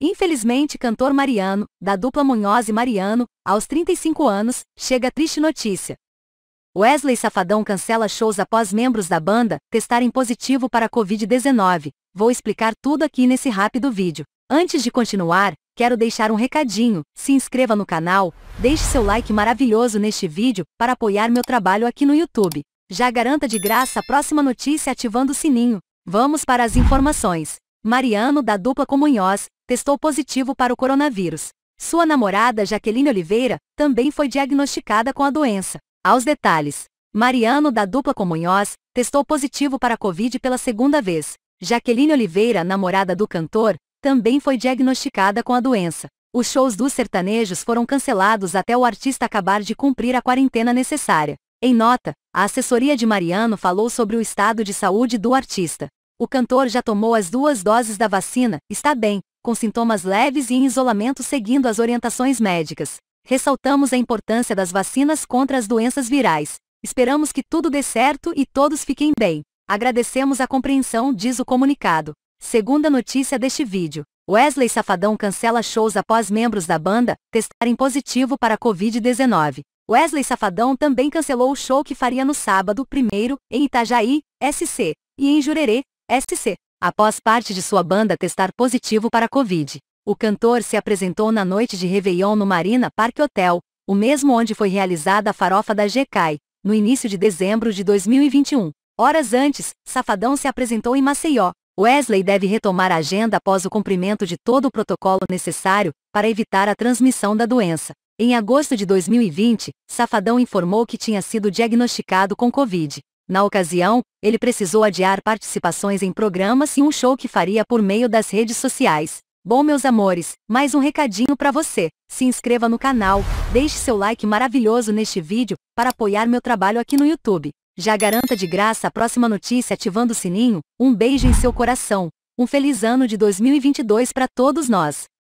Infelizmente, cantor Mariano, da dupla Munhoz e Mariano, aos 35 anos, chega triste notícia. Wesley Safadão cancela shows após membros da banda testarem positivo para a Covid-19. Vou explicar tudo aqui nesse rápido vídeo. Antes de continuar, quero deixar um recadinho. Se inscreva no canal, deixe seu like maravilhoso neste vídeo para apoiar meu trabalho aqui no YouTube. Já garanta de graça a próxima notícia ativando o sininho. Vamos para as informações. Mariano da dupla Comunhós testou positivo para o coronavírus. Sua namorada Jaqueline Oliveira também foi diagnosticada com a doença. Aos detalhes. Mariano da dupla Comunhoz testou positivo para a Covid pela segunda vez. Jaqueline Oliveira, namorada do cantor, também foi diagnosticada com a doença. Os shows dos sertanejos foram cancelados até o artista acabar de cumprir a quarentena necessária. Em nota, a assessoria de Mariano falou sobre o estado de saúde do artista. O cantor já tomou as duas doses da vacina, está bem, com sintomas leves e em isolamento seguindo as orientações médicas. Ressaltamos a importância das vacinas contra as doenças virais. Esperamos que tudo dê certo e todos fiquem bem. Agradecemos a compreensão, diz o comunicado. Segunda notícia deste vídeo. Wesley Safadão cancela shows após membros da banda testarem positivo para Covid-19. Wesley Safadão também cancelou o show que faria no sábado, primeiro, em Itajaí, SC, e em Jurerê, SC após parte de sua banda testar positivo para Covid. O cantor se apresentou na noite de Réveillon no Marina Park Hotel, o mesmo onde foi realizada a farofa da GECAI, no início de dezembro de 2021. Horas antes, Safadão se apresentou em Maceió. Wesley deve retomar a agenda após o cumprimento de todo o protocolo necessário para evitar a transmissão da doença. Em agosto de 2020, Safadão informou que tinha sido diagnosticado com Covid. Na ocasião, ele precisou adiar participações em programas e um show que faria por meio das redes sociais. Bom, meus amores, mais um recadinho para você. Se inscreva no canal, deixe seu like maravilhoso neste vídeo para apoiar meu trabalho aqui no YouTube. Já garanta de graça a próxima notícia ativando o sininho. Um beijo em seu coração. Um feliz ano de 2022 para todos nós.